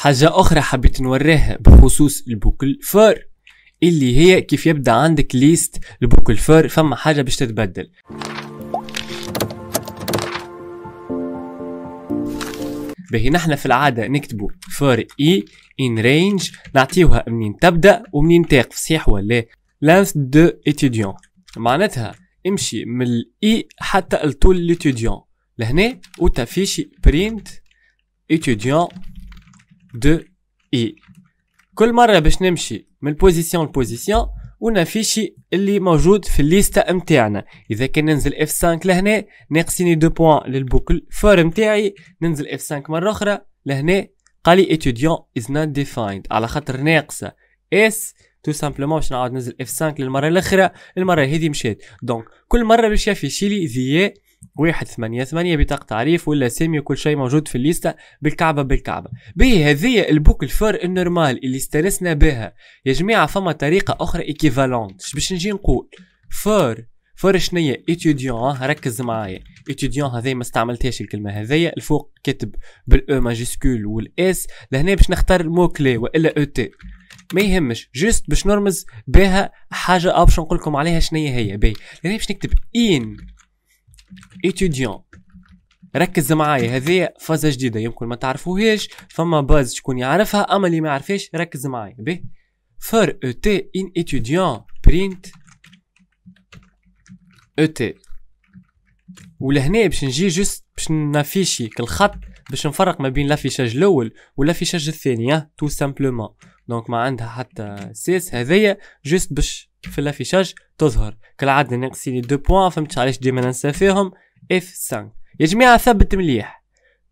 حاجة أخرى حبيت نوريها بخصوص البوكل فور اللي هي كيف يبدا عندك ليست البوكل فور فما حاجة باش تتبدل باهي نحنا في العادة نكتبو فور إي إن رينج نعطيوها منين تبدأ ومنين تقف صحيح ولا لانس دو اتيديون معناتها امشي من الإي e حتى لطول الاتيديون لهنا وتفيشي برينت اتيديون دو اي كل مرة باش نمشي من البوزيسيون لبوزيسيون ونافيشي اللي موجود في الليستة متاعنا اذا كان ننزل F5 لهنا ناقصيني دو بوان للبوكل فور متاعي ننزل F5 مرة اخرى لهنا قالي اتوديون is not defined على خاطر ناقصة S تو سامبلومون باش نعاود ننزل F5 للمرة الاخرى المرة هذه مشات دونك كل مرة باش يافيشي لي ذي واحد ثمانية ثمانية بطاقة تعريف ولا سامي وكل شيء موجود في الليستة بالكعبة بالكعبة به هذه البوك الفور النورمال اللي استرسنا بها يا جماعة فما طريقة أخرى ايكيفالونت باش نجي نقول فور فور شنية اتيديون ركز معايا اتيديون هذي ما استعملتهاش الكلمة هذيا الفوق كاتب بالاو ماجيسكول والاس لهنا باش نختار مو كلي والا او e تي ما يهمش جست باش نرمز بها حاجة او باش نقول لكم عليها شنية هي باهي لهنا باش نكتب ان ايتوديون ركز معايا هذه فازة جديدة يمكن ما تعرفوهاش فما باز شكون يعرفها أما اللي ما يعرفهاش ركز معايا به تي ان ايتوديون برينت print تي e ولهنا باش نجي جوست باش نافيشي كل خط باش نفرق ما بين لافيشاج الاول والافيشاج الثاني تو سامبلومون دونك ما عندها حتى سيس هذيا جست باش في لافيشاج تظهر كالعاده ناقصين لي دو بوان فهمتش علاش ديما ننسى فيهم اف 5 يا جماعه ثبت مليح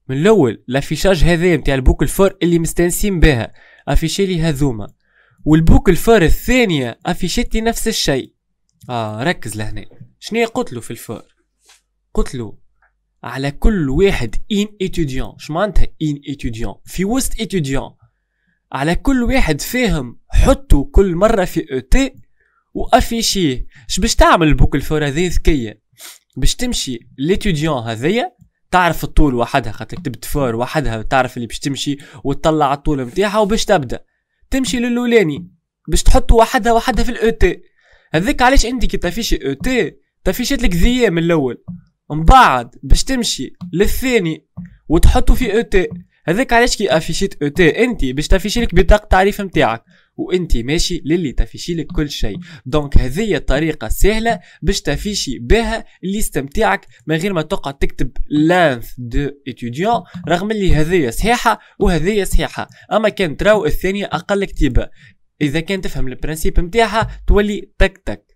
من الاول لافيشاج هذايا نتاع البوك الفور اللي مستانسين بها افيشي لي هذوما والبوك الفور الثانيه افيشيتي نفس الشيء اه ركز لهنا شنو قلت في الفور قلت على كل واحد ان اتيديون شمعنتها ان اتيديون في وسط اتيديون على كل واحد فاهم حطوا كل مره في او تي وافيشيه اش باش تعمل بوك الفوره هذه ذكيه باش تمشي ليتوديون هذيا تعرف الطول وحدها خاطر كتبت فور وحدها تعرف اللي باش تمشي وتطلع الطول نتاعها وباش تبدا تمشي للولاني باش تحط وحدها وحدها في الاو تي هذاك علاش انت كي تفيشي او تي تفيشت لك ذيا من الاول من بعد باش تمشي للثاني وتحطه في او تي هذاك علاش كي افيشيت او تي انت باش تافيشي لك بطاقه التعريف نتاعك وانت ماشي للي تافيشي لك كل شيء دونك هذه طريقه سهله باش تافيشي بها الليست نتاعك من غير ما تقعد تكتب لانث دو اتيديون رغم اللي هذه صحيحه وهذه صحيحه اما كان تراو الثانيه اقل كتيبه اذا كان تفهم البرانسيب نتاعها تولي تك تك